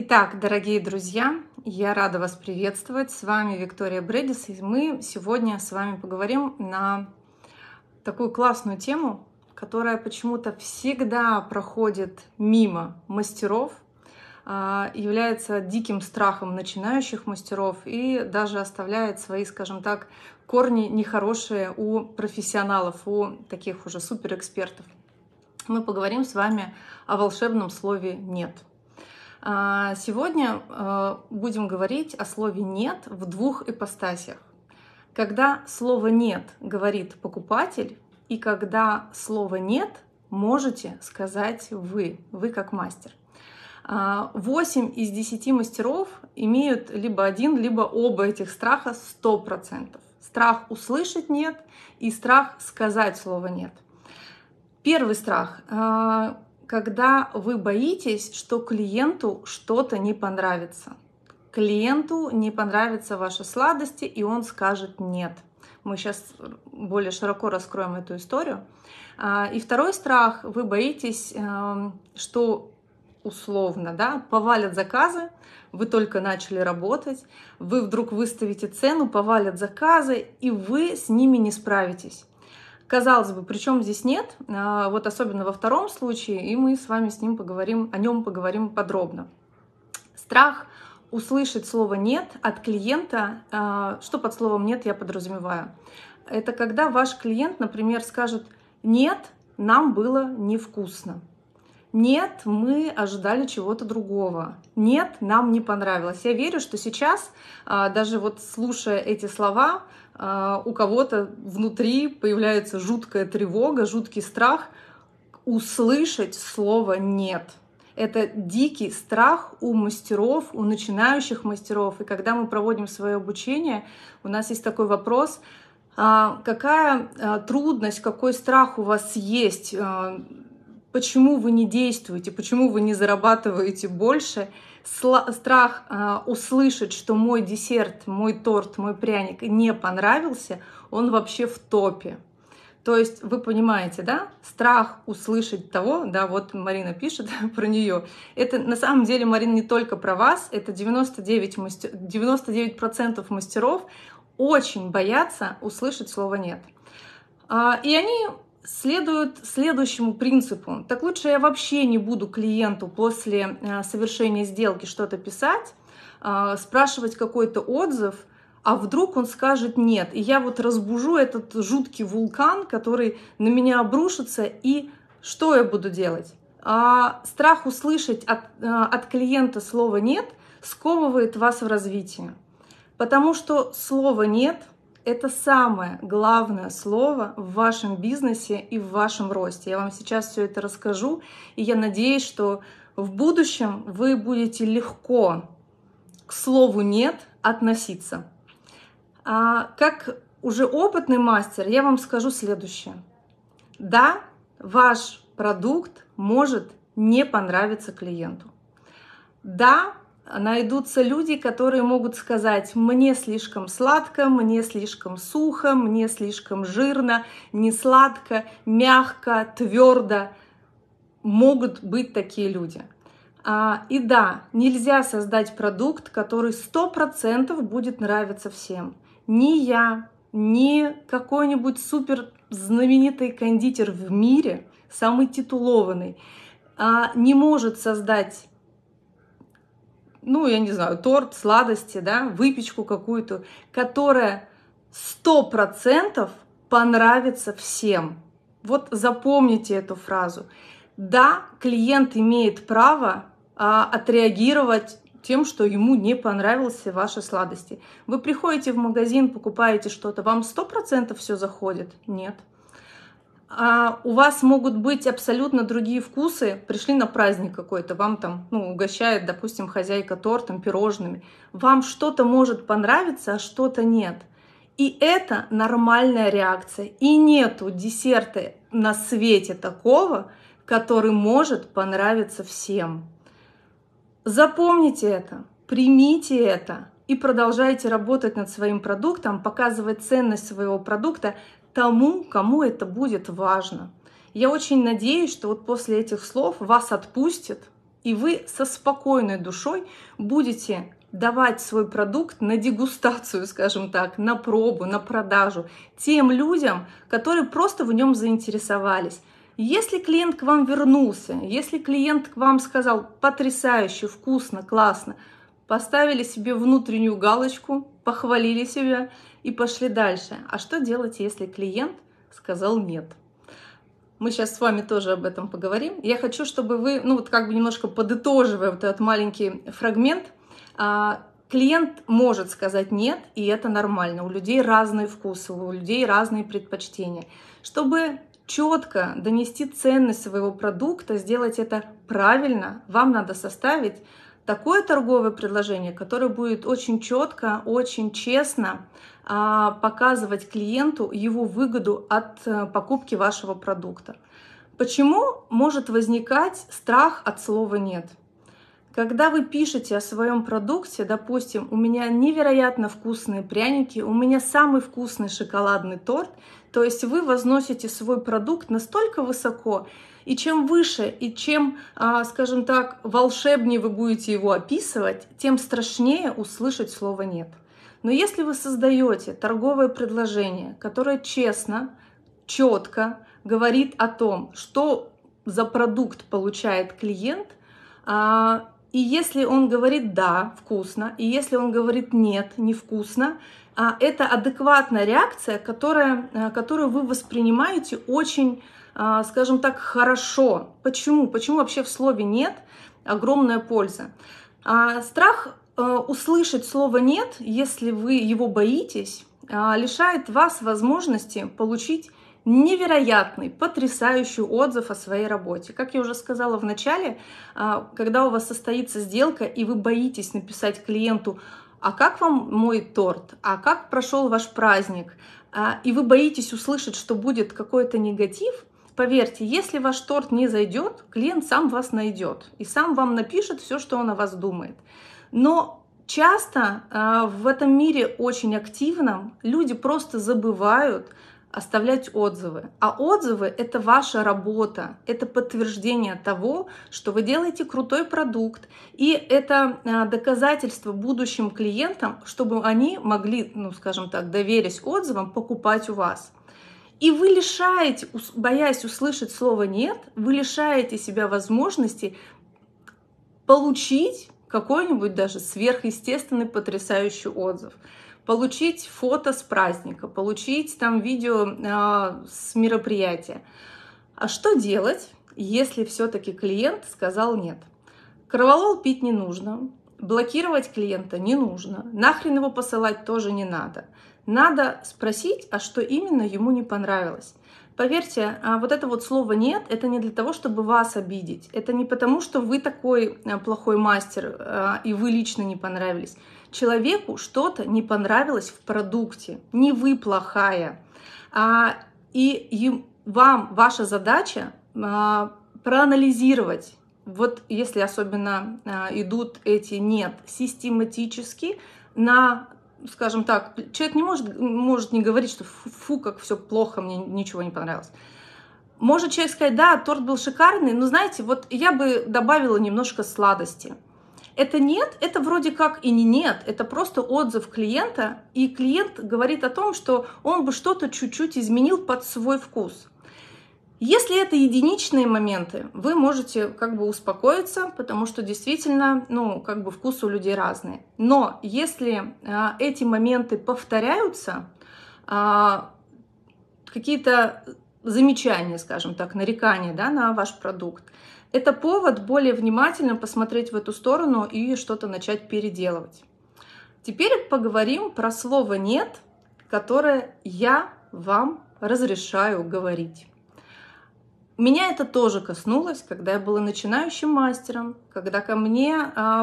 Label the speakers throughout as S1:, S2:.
S1: Итак, дорогие друзья, я рада вас приветствовать. С вами Виктория Бредис, и мы сегодня с вами поговорим на такую классную тему, которая почему-то всегда проходит мимо мастеров, а, является диким страхом начинающих мастеров и даже оставляет свои, скажем так, корни нехорошие у профессионалов, у таких уже суперэкспертов. Мы поговорим с вами о волшебном слове «нет». А, сегодня а, будем говорить о слове «нет» в двух ипостасях. Когда слово «нет» говорит покупатель, и когда слово «нет» можете сказать вы, вы как мастер. 8 а, из 10 мастеров имеют либо один, либо оба этих страха 100%. Страх услышать «нет» и страх сказать слово «нет». Первый страх когда вы боитесь, что клиенту что-то не понравится. Клиенту не понравятся ваши сладости, и он скажет «нет». Мы сейчас более широко раскроем эту историю. А, и второй страх, вы боитесь, эм, что условно, да, повалят заказы, вы только начали работать, вы вдруг выставите цену, повалят заказы, и вы с ними не справитесь. Казалось бы, причем здесь нет, а вот особенно во втором случае, и мы с вами с ним поговорим, о нем поговорим подробно. Страх услышать слово «нет» от клиента, а, что под словом «нет» я подразумеваю. Это когда ваш клиент, например, скажет «нет, нам было невкусно». Нет, мы ожидали чего-то другого. Нет, нам не понравилось. Я верю, что сейчас, а, даже вот слушая эти слова, а, у кого-то внутри появляется жуткая тревога, жуткий страх услышать слово «нет». Это дикий страх у мастеров, у начинающих мастеров. И когда мы проводим свое обучение, у нас есть такой вопрос, а, какая а, трудность, какой страх у вас есть, почему вы не действуете, почему вы не зарабатываете больше – страх э, услышать, что мой десерт, мой торт, мой пряник не понравился, он вообще в топе. То есть вы понимаете, да, страх услышать того, да, вот Марина пишет про нее. Это на самом деле, Марина, не только про вас, это 99, мастер, 99% мастеров очень боятся услышать слово «нет». А, и они следует следующему принципу. Так лучше я вообще не буду клиенту после э, совершения сделки что-то писать, э, спрашивать какой-то отзыв, а вдруг он скажет нет. И я вот разбужу этот жуткий вулкан, который на меня обрушится, и что я буду делать? А, страх услышать от, э, от клиента слово «нет» сковывает вас в развитии. Потому что слово «нет» — это самое главное слово в вашем бизнесе и в вашем росте. Я вам сейчас все это расскажу, и я надеюсь, что в будущем вы будете легко к слову «нет» относиться. А как уже опытный мастер, я вам скажу следующее. Да, ваш продукт может не понравиться клиенту. Да, найдутся люди, которые могут сказать, мне слишком сладко, мне слишком сухо, мне слишком жирно, не сладко, мягко, твердо. Могут быть такие люди. А, и да, нельзя создать продукт, который сто процентов будет нравиться всем. Ни я, ни какой-нибудь супер знаменитый кондитер в мире, самый титулованный, а, не может создать ну, я не знаю, торт, сладости, да, выпечку какую-то, которая сто процентов понравится всем. Вот запомните эту фразу. Да, клиент имеет право а, отреагировать тем, что ему не понравились ваши сладости. Вы приходите в магазин, покупаете что-то, вам сто процентов все заходит? Нет а у вас могут быть абсолютно другие вкусы. Пришли на праздник какой-то, вам там ну, угощает, допустим, хозяйка тортом, пирожными. Вам что-то может понравиться, а что-то нет. И это нормальная реакция. И нету десерта на свете такого, который может понравиться всем. Запомните это, примите это и продолжайте работать над своим продуктом, показывать ценность своего продукта тому, кому это будет важно. Я очень надеюсь, что вот после этих слов вас отпустит, и вы со спокойной душой будете давать свой продукт на дегустацию, скажем так, на пробу, на продажу тем людям, которые просто в нем заинтересовались. Если клиент к вам вернулся, если клиент к вам сказал потрясающе, вкусно, классно, поставили себе внутреннюю галочку, похвалили себя и пошли дальше. А что делать, если клиент сказал нет? Мы сейчас с вами тоже об этом поговорим. Я хочу, чтобы вы, ну вот как бы немножко подытоживая вот этот маленький фрагмент, а, клиент может сказать нет, и это нормально. У людей разные вкусы, у людей разные предпочтения. Чтобы четко донести ценность своего продукта, сделать это правильно, вам надо составить такое торговое предложение, которое будет очень четко, очень честно а, показывать клиенту его выгоду от э, покупки вашего продукта. Почему может возникать страх от слова «нет»? Когда вы пишете о своем продукте, допустим, у меня невероятно вкусные пряники, у меня самый вкусный шоколадный торт, то есть вы возносите свой продукт настолько высоко, и чем выше, и чем, а, скажем так, волшебнее вы будете его описывать, тем страшнее услышать слово «нет». Но если вы создаете торговое предложение, которое честно, четко говорит о том, что за продукт получает клиент, а, и если он говорит «да, вкусно», и если он говорит «нет, невкусно», а это адекватная реакция, которая, э, которую вы воспринимаете очень, э, скажем так, хорошо. Почему? Почему вообще в слове «нет» огромная польза? А страх э, услышать слово «нет», если вы его боитесь, лишает вас возможности получить невероятный, потрясающий отзыв о своей работе. Как я уже сказала в начале, когда у вас состоится сделка и вы боитесь написать клиенту а как вам мой торт, а как прошел ваш праздник, а, и вы боитесь услышать, что будет какой-то негатив, поверьте, если ваш торт не зайдет, клиент сам вас найдет и сам вам напишет все, что он о вас думает. Но часто а, в этом мире очень активном люди просто забывают оставлять отзывы. А отзывы — это ваша работа, это подтверждение того, что вы делаете крутой продукт, и это а, доказательство будущим клиентам, чтобы они могли, ну, скажем так, доверясь отзывам, покупать у вас. И вы лишаете, боясь услышать слово «нет», вы лишаете себя возможности получить какой-нибудь даже сверхъестественный потрясающий отзыв получить фото с праздника, получить там видео э, с мероприятия. А что делать, если все-таки клиент сказал нет? Кроволол пить не нужно, блокировать клиента не нужно, нахрен его посылать тоже не надо. Надо спросить, а что именно ему не понравилось. Поверьте, а, вот это вот слово «нет» — это не для того, чтобы вас обидеть. Это не потому, что вы такой а, плохой мастер, и вы лично не понравились. Человеку что-то не понравилось в продукте, не вы плохая. А, и им, вам ваша задача а, проанализировать, вот если особенно а, идут эти нет, систематически на скажем так, человек не может, может не говорить, что фу, как все плохо, мне ничего не понравилось. Может человек сказать, да, торт был шикарный, но знаете, вот я бы добавила немножко сладости – это нет, это вроде как и не нет, это просто отзыв клиента, и клиент говорит о том, что он бы что-то чуть-чуть изменил под свой вкус. Если это единичные моменты, вы можете как бы успокоиться, потому что действительно, ну, как бы вкус у людей разный. Но если а, эти моменты повторяются, а, какие-то замечания, скажем так, нарекания да, на ваш продукт, это повод более внимательно посмотреть в эту сторону и что-то начать переделывать. Теперь поговорим про слово «нет», которое я вам разрешаю говорить. Меня это тоже коснулось, когда я была начинающим мастером, когда ко мне э,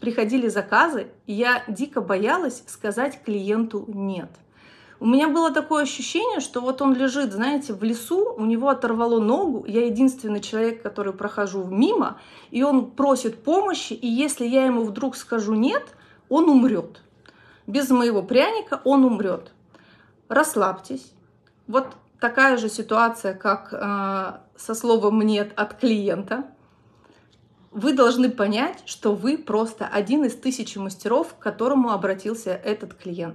S1: приходили заказы, я дико боялась сказать клиенту «нет». У меня было такое ощущение, что вот он лежит, знаете, в лесу, у него оторвало ногу, я единственный человек, который прохожу мимо, и он просит помощи, и если я ему вдруг скажу «нет», он умрет. Без моего пряника он умрет. Расслабьтесь. Вот такая же ситуация, как э, со словом «нет» от клиента. Вы должны понять, что вы просто один из тысячи мастеров, к которому обратился этот клиент.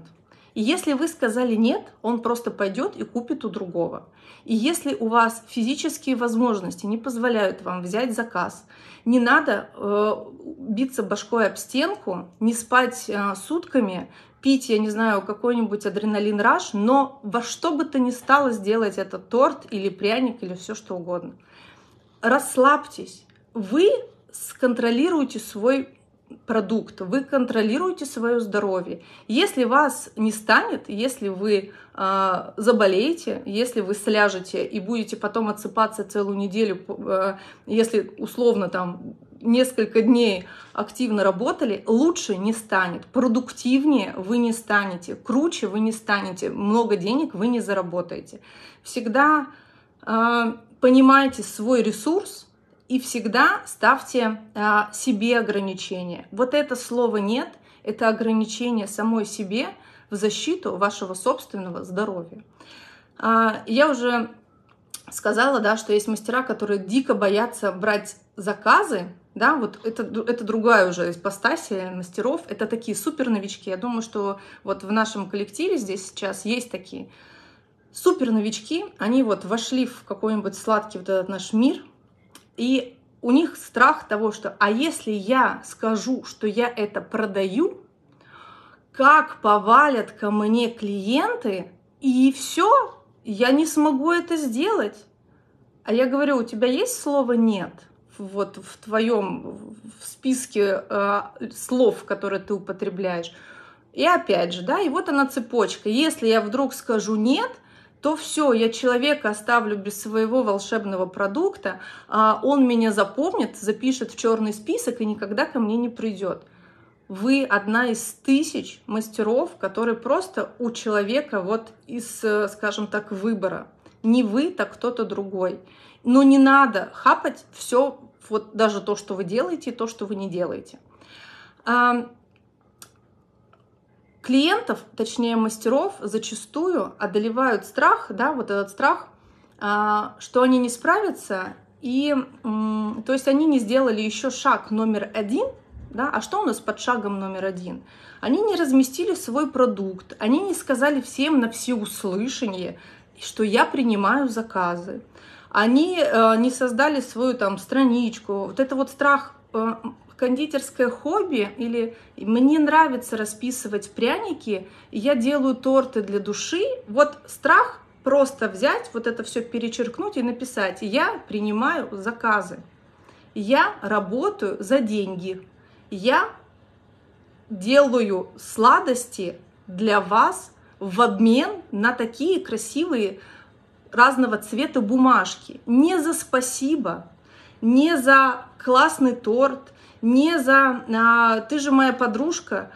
S1: И если вы сказали нет, он просто пойдет и купит у другого. И если у вас физические возможности не позволяют вам взять заказ, не надо э, биться башкой об стенку, не спать э, сутками, пить, я не знаю, какой-нибудь адреналин раш, но во что бы то ни стало сделать этот торт или пряник или все что угодно. Расслабьтесь. Вы сконтролируете свой продукт, вы контролируете свое здоровье. Если вас не станет, если вы э, заболеете, если вы сляжете и будете потом отсыпаться целую неделю, э, если условно там несколько дней активно работали, лучше не станет, продуктивнее вы не станете, круче вы не станете, много денег вы не заработаете. Всегда э, понимайте свой ресурс, и всегда ставьте а, себе ограничения. Вот это слово «нет» — это ограничение самой себе в защиту вашего собственного здоровья. А, я уже сказала, да, что есть мастера, которые дико боятся брать заказы, да, вот это, это другая уже ипостасия мастеров, это такие супер новички. Я думаю, что вот в нашем коллективе здесь сейчас есть такие супер новички, они вот вошли в какой-нибудь сладкий вот этот наш мир, и у них страх того, что а если я скажу, что я это продаю, как повалят ко мне клиенты, и все, я не смогу это сделать. А я говорю, у тебя есть слово «нет»? вот в твоем в списке э, слов, которые ты употребляешь. И опять же, да, и вот она цепочка. Если я вдруг скажу нет, то все, я человека оставлю без своего волшебного продукта, а он меня запомнит, запишет в черный список и никогда ко мне не придет. Вы одна из тысяч мастеров, которые просто у человека вот из, скажем так, выбора. Не вы, так кто-то другой. Но не надо хапать все, вот даже то, что вы делаете, и то, что вы не делаете клиентов, точнее мастеров, зачастую одолевают страх, да, вот этот страх, а, что они не справятся, и, то есть они не сделали еще шаг номер один, да, а что у нас под шагом номер один? Они не разместили свой продукт, они не сказали всем на всеуслышание, что я принимаю заказы. Они э, не создали свою там страничку. Вот это вот страх э, кондитерское хобби или мне нравится расписывать пряники, я делаю торты для души, вот страх просто взять, вот это все перечеркнуть и написать, я принимаю заказы, я работаю за деньги, я делаю сладости для вас в обмен на такие красивые разного цвета бумажки. Не за спасибо, не за классный торт, не за а, «ты же моя подружка»,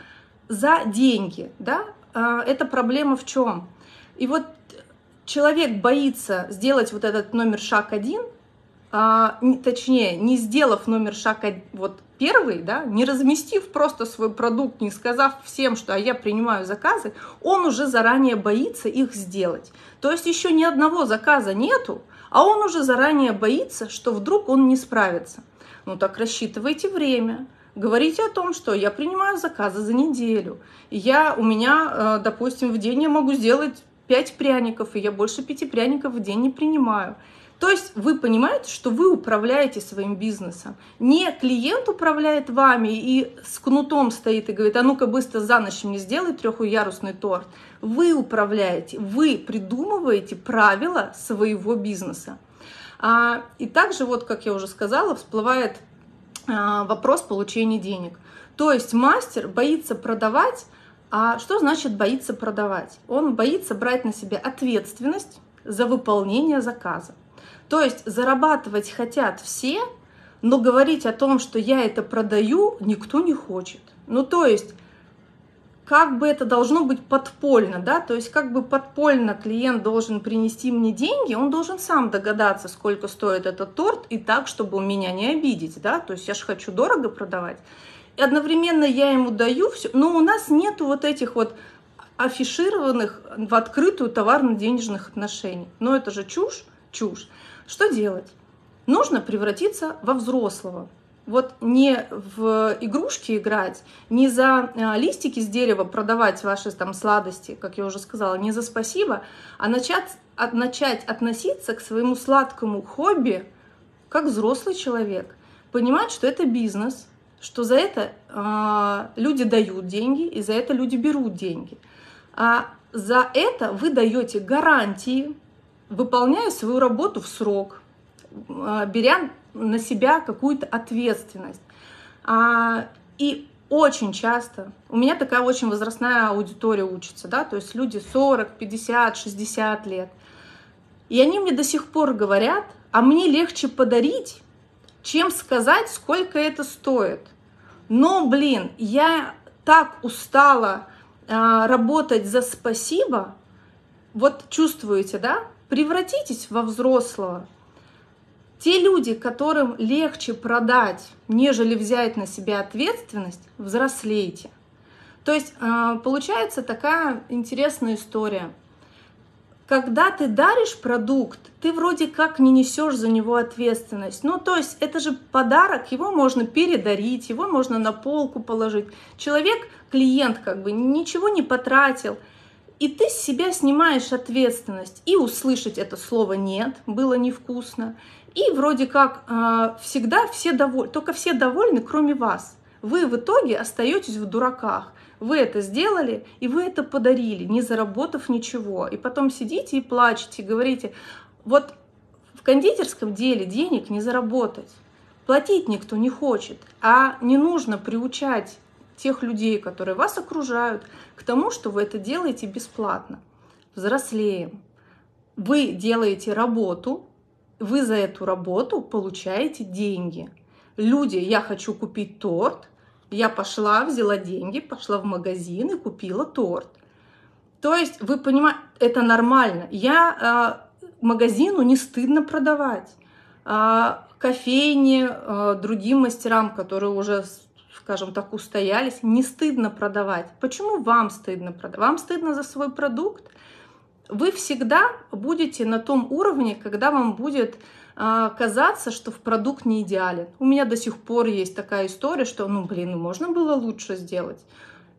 S1: за деньги, да? А, это проблема в чем? И вот человек боится сделать вот этот номер шаг один, а, не, точнее, не сделав номер шаг один, вот первый, да, не разместив просто свой продукт, не сказав всем, что а я принимаю заказы, он уже заранее боится их сделать. То есть еще ни одного заказа нету, а он уже заранее боится, что вдруг он не справится. Ну так рассчитывайте время. Говорите о том, что я принимаю заказы за неделю. Я, у меня, э, допустим, в день я могу сделать 5 пряников, и я больше 5 пряников в день не принимаю. То есть вы понимаете, что вы управляете своим бизнесом. Не клиент управляет вами и с кнутом стоит и говорит, а ну-ка быстро за ночь мне сделай трехуярусный торт. Вы управляете, вы придумываете правила своего бизнеса. А, и также, вот как я уже сказала, всплывает а, вопрос получения денег. То есть мастер боится продавать. А что значит боится продавать? Он боится брать на себя ответственность за выполнение заказа. То есть зарабатывать хотят все, но говорить о том, что я это продаю, никто не хочет. Ну то есть как бы это должно быть подпольно, да, то есть как бы подпольно клиент должен принести мне деньги, он должен сам догадаться, сколько стоит этот торт, и так, чтобы он меня не обидеть, да, то есть я же хочу дорого продавать. И одновременно я ему даю все, но у нас нету вот этих вот афишированных в открытую товарно-денежных отношений. Но это же чушь, чушь. Что делать? Нужно превратиться во взрослого вот не в игрушки играть, не за э, листики с дерева продавать ваши там сладости, как я уже сказала, не за спасибо, а начать, от, а, начать относиться к своему сладкому хобби как взрослый человек. Понимать, что это бизнес, что за это э, люди дают деньги и за это люди берут деньги. А за это вы даете гарантии, выполняя свою работу в срок, э, беря на себя какую-то ответственность. А, и очень часто, у меня такая очень возрастная аудитория учится, да, то есть люди 40, 50, 60 лет. И они мне до сих пор говорят, а мне легче подарить, чем сказать, сколько это стоит. Но, блин, я так устала а, работать за спасибо. Вот чувствуете, да? Превратитесь во взрослого. Те люди, которым легче продать, нежели взять на себя ответственность, взрослейте. То есть э, получается такая интересная история. Когда ты даришь продукт, ты вроде как не несешь за него ответственность. Ну, то есть это же подарок, его можно передарить, его можно на полку положить. Человек, клиент как бы ничего не потратил. И ты с себя снимаешь ответственность. И услышать это слово «нет» было невкусно, и вроде как э, всегда все довольны, только все довольны, кроме вас. Вы в итоге остаетесь в дураках. Вы это сделали, и вы это подарили, не заработав ничего. И потом сидите и плачете, говорите, вот в кондитерском деле денег не заработать. Платить никто не хочет, а не нужно приучать тех людей, которые вас окружают, к тому, что вы это делаете бесплатно. Взрослеем. Вы делаете работу, вы за эту работу получаете деньги. Люди, я хочу купить торт, я пошла, взяла деньги, пошла в магазин и купила торт. То есть, вы понимаете, это нормально. Я э, магазину не стыдно продавать. Э, а, кофейне, э, а, другим мастерам, которые уже, скажем так, устоялись, не стыдно продавать. Почему вам стыдно продавать? Вам стыдно за свой продукт? вы всегда будете на том уровне, когда вам будет а, казаться, что в продукт не идеален. У меня до сих пор есть такая история, что, ну, блин, ну, можно было лучше сделать.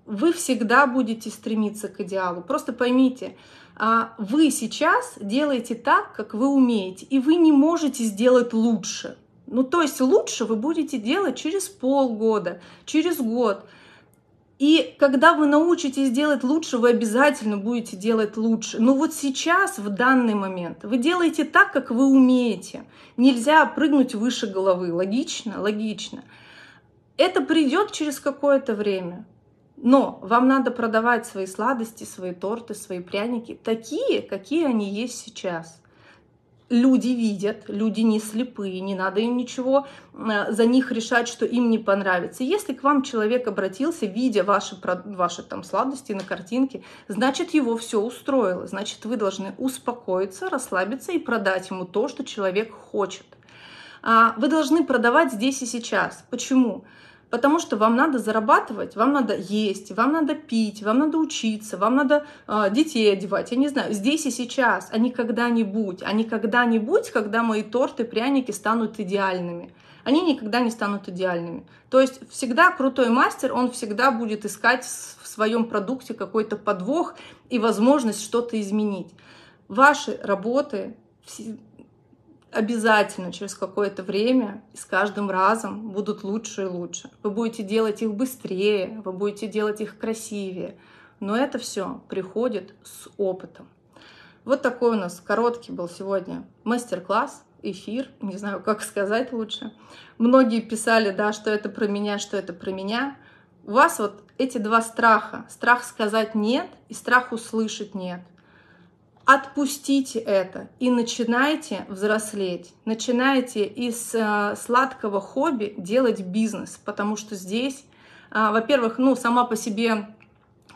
S1: Вы всегда будете стремиться к идеалу. Просто поймите, а, вы сейчас делаете так, как вы умеете, и вы не можете сделать лучше. Ну, то есть лучше вы будете делать через полгода, через год – и когда вы научитесь делать лучше, вы обязательно будете делать лучше. Но вот сейчас, в данный момент, вы делаете так, как вы умеете. Нельзя прыгнуть выше головы. Логично, логично. Это придет через какое-то время. Но вам надо продавать свои сладости, свои торты, свои пряники такие, какие они есть сейчас люди видят, люди не слепые, не надо им ничего э, за них решать, что им не понравится. Если к вам человек обратился, видя ваши, ваши там сладости на картинке, значит, его все устроило, значит, вы должны успокоиться, расслабиться и продать ему то, что человек хочет. А, вы должны продавать здесь и сейчас. Почему? Почему? потому что вам надо зарабатывать, вам надо есть, вам надо пить, вам надо учиться, вам надо э, детей одевать, я не знаю, здесь и сейчас, а не когда-нибудь, а не когда-нибудь, когда мои торты, пряники станут идеальными. Они никогда не станут идеальными. То есть всегда крутой мастер, он всегда будет искать в своем продукте какой-то подвох и возможность что-то изменить. Ваши работы обязательно через какое-то время и с каждым разом будут лучше и лучше. Вы будете делать их быстрее, вы будете делать их красивее. Но это все приходит с опытом. Вот такой у нас короткий был сегодня мастер-класс, эфир, не знаю, как сказать лучше. Многие писали, да, что это про меня, что это про меня. У вас вот эти два страха. Страх сказать «нет» и страх услышать «нет». Отпустите это и начинайте взрослеть. Начинайте из э, сладкого хобби делать бизнес, потому что здесь, э, во-первых, ну, сама по себе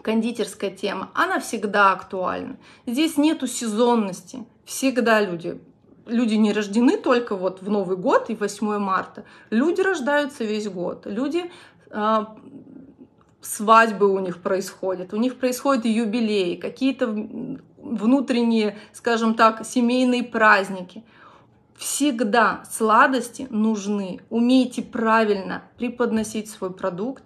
S1: кондитерская тема, она всегда актуальна. Здесь нету сезонности. Всегда люди люди не рождены только вот в Новый год и 8 марта. Люди рождаются весь год. Люди э, свадьбы у них происходят, у них происходят юбилеи, какие-то внутренние, скажем так, семейные праздники. Всегда сладости нужны. Умейте правильно преподносить свой продукт,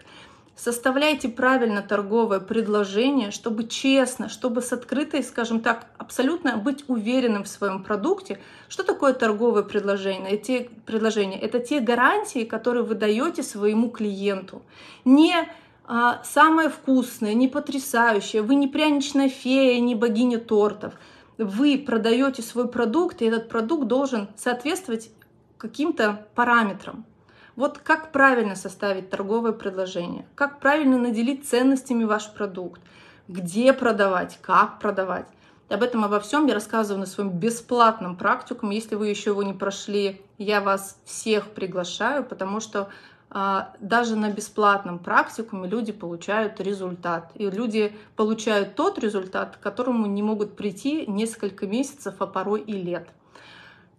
S1: составляйте правильно торговое предложение, чтобы честно, чтобы с открытой, скажем так, абсолютно быть уверенным в своем продукте. Что такое торговое предложение? Эти предложения — это те гарантии, которые вы даете своему клиенту. Не а, самое вкусное, не потрясающее, вы не пряничная фея, не богиня тортов. Вы продаете свой продукт, и этот продукт должен соответствовать каким-то параметрам. Вот как правильно составить торговое предложение, как правильно наделить ценностями ваш продукт, где продавать, как продавать. Об этом обо всем я рассказываю на своем бесплатном практикуме. Если вы еще его не прошли, я вас всех приглашаю, потому что а, даже на бесплатном практикуме люди получают результат. И люди получают тот результат, к которому не могут прийти несколько месяцев, а порой и лет.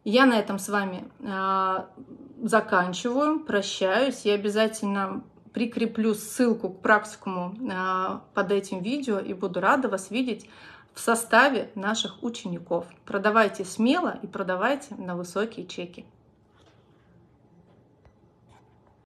S1: Я на этом с вами а, заканчиваю, прощаюсь. Я обязательно прикреплю ссылку к практикуму а, под этим видео и буду рада вас видеть в составе наших учеников. Продавайте смело и продавайте на высокие чеки.